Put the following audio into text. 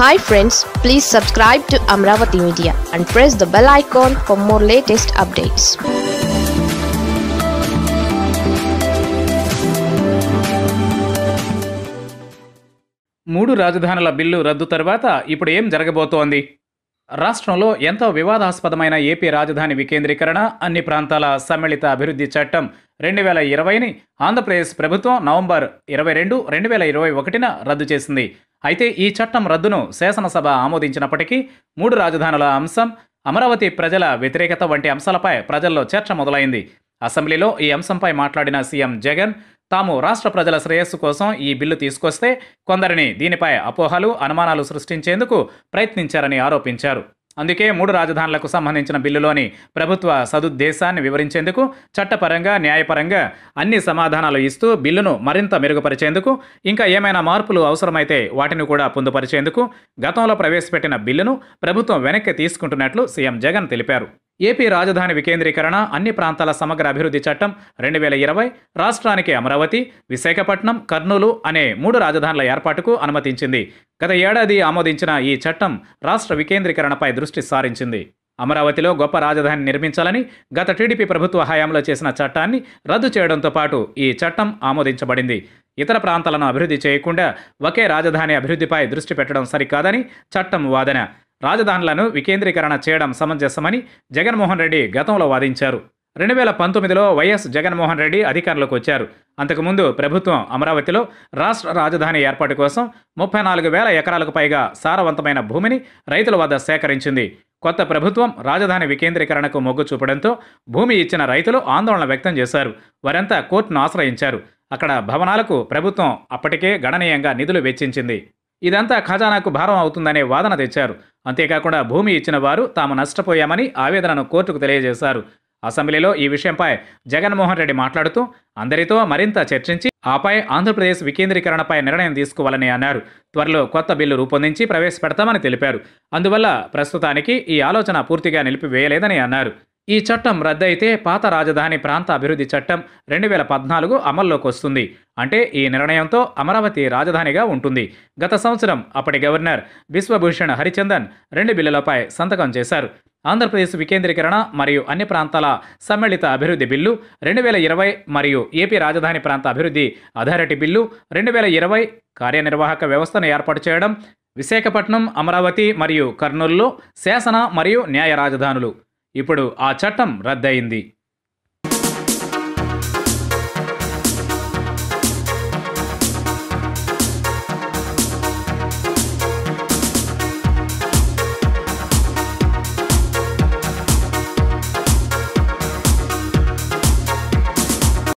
hi friends please subscribe to Amaravati media and press the bell icon for more latest updates మూడు రాజధానుల bill రద్దు తర్వాత ఇప్పుడు ఏం జరగబోతోంది రాష్ట్రంలో ఎంతో వివాదాస్పదమైన ఏపీ రాజధాని వికేంద్రీకరణ అన్ని ప్రాంతాల సమ్మిళిత అభివృద్ధి చట్టం రెండు వేల ఇరవైని ఆంధ్రప్రదేశ్ ప్రభుత్వం నవంబర్ ఇరవై రెండు రెండు వేల ఇరవై ఒకటిన రద్దు చేసింది అయితే ఈ చట్టం రద్దును శాసనసభ ఆమోదించినప్పటికీ మూడు రాజధానుల అంశం అమరావతి ప్రజల వ్యతిరేకత వంటి అంశాలపై ప్రజల్లో చర్చ మొదలైంది అసెంబ్లీలో ఈ అంశంపై మాట్లాడిన సీఎం జగన్ తాము రాష్ట్ర ప్రజల శ్రేయస్సు కోసం ఈ బిల్లు తీసుకొస్తే కొందరిని దీనిపై అపోహలు అనుమానాలు సృష్టించేందుకు ప్రయత్నించారని ఆరోపించారు అందుకే మూడు రాజధానులకు సంబంధించిన బిల్లులోని ప్రభుత్వ సదుద్దేశాన్ని వివరించేందుకు చట్టపరంగా న్యాయపరంగా అన్ని సమాధానాలు ఇస్తూ బిల్లును మరింత మెరుగుపరిచేందుకు ఇంకా ఏమైనా మార్పులు అవసరమైతే వాటిని కూడా పొందుపరిచేందుకు గతంలో ప్రవేశపెట్టిన బిల్లును ప్రభుత్వం వెనక్కి తీసుకుంటున్నట్లు సీఎం జగన్ తెలిపారు ఏపీ రాజధాని వికేంద్రీకరణ అన్ని ప్రాంతాల సమగ్ర అభివృద్ధి చట్టం రెండు వేల ఇరవై రాష్ట్రానికి అమరావతి విశాఖపట్నం కర్నూలు అనే మూడు రాజధానుల ఏర్పాటుకు అనుమతించింది గత ఏడాది ఆమోదించిన ఈ చట్టం రాష్ట్ర వికేంద్రీకరణపై దృష్టి సారించింది అమరావతిలో గొప్ప రాజధాని నిర్మించాలని గత టీడీపీ ప్రభుత్వ హయాంలో చేసిన చట్టాన్ని రద్దు చేయడంతో పాటు ఈ చట్టం ఆమోదించబడింది ఇతర ప్రాంతాలను అభివృద్ధి చేయకుండా ఒకే రాజధాని అభివృద్ధిపై దృష్టి పెట్టడం సరికాదని చట్టం వాదన రాజధానులను వికేంద్రీకరణ చేయడం సమంజసమని జగన్మోహన్ రెడ్డి గతంలో వాదించారు రెండు వేల పంతొమ్మిదిలో వైఎస్ జగన్మోహన్ రెడ్డి అధికారంలోకి వచ్చారు అంతకుముందు ప్రభుత్వం అమరావతిలో రాష్ట్ర రాజధాని ఏర్పాటు కోసం ముప్పై నాలుగు వేల ఎకరాలకు పైగా సారవంతమైన భూమిని రైతుల వద్ద సేకరించింది కొత్త ప్రభుత్వం రాజధాని వికేంద్రీకరణకు మొగ్గు చూపడంతో భూమి ఇచ్చిన రైతులు ఆందోళన వ్యక్తం చేశారు వారంతా కోర్టును ఆశ్రయించారు అక్కడ భవనాలకు ప్రభుత్వం అప్పటికే గణనీయంగా నిధులు వెచ్చించింది ఇదంతా ఖజానాకు భారం అవుతుందనే వాదన తెచ్చారు అంతేకాకుండా భూమి ఇచ్చిన వారు తాము నష్టపోయామని ఆవేదనను కోర్టుకు తెలియజేశారు అసెంబ్లీలో ఈ విషయంపై జగన్మోహన్ రెడ్డి మాట్లాడుతూ అందరితో మరింత చర్చించి ఆపై ఆంధ్రప్రదేశ్ వికేంద్రీకరణపై నిర్ణయం తీసుకోవాలని అన్నారు త్వరలో కొత్త బిల్లు రూపొందించి ప్రవేశపెడతామని తెలిపారు అందువల్ల ప్రస్తుతానికి ఈ ఆలోచన పూర్తిగా నిలిపివేయలేదని అన్నారు ఈ చట్టం రద్దయితే పాత రాజధాని ప్రాంత అభివృద్ధి చట్టం రెండు వేల పద్నాలుగు అమల్లోకి వస్తుంది అంటే ఈ నిర్ణయంతో అమరావతి రాజధానిగా ఉంటుంది గత సంవత్సరం అప్పటి గవర్నర్ విశ్వభూషణ్ హరిచందన్ రెండు బిల్లులపై సంతకం చేశారు ఆంధ్రప్రదేశ్ వికేంద్రీకరణ మరియు అన్ని ప్రాంతాల సమ్మిళిత అభివృద్ధి బిల్లు రెండు వేల ఇరవై మరియు ఏపీ రాజధాని ప్రాంత అభివృద్ధి అథారిటీ బిల్లు రెండు వేల ఇరవై కార్యనిర్వాహక వ్యవస్థను ఏర్పాటు చేయడం విశాఖపట్నం అమరావతి మరియు కర్నూలులో శాసన మరియు న్యాయ రాజధానులు ఇప్పుడు ఆ చట్టం రద్దయింది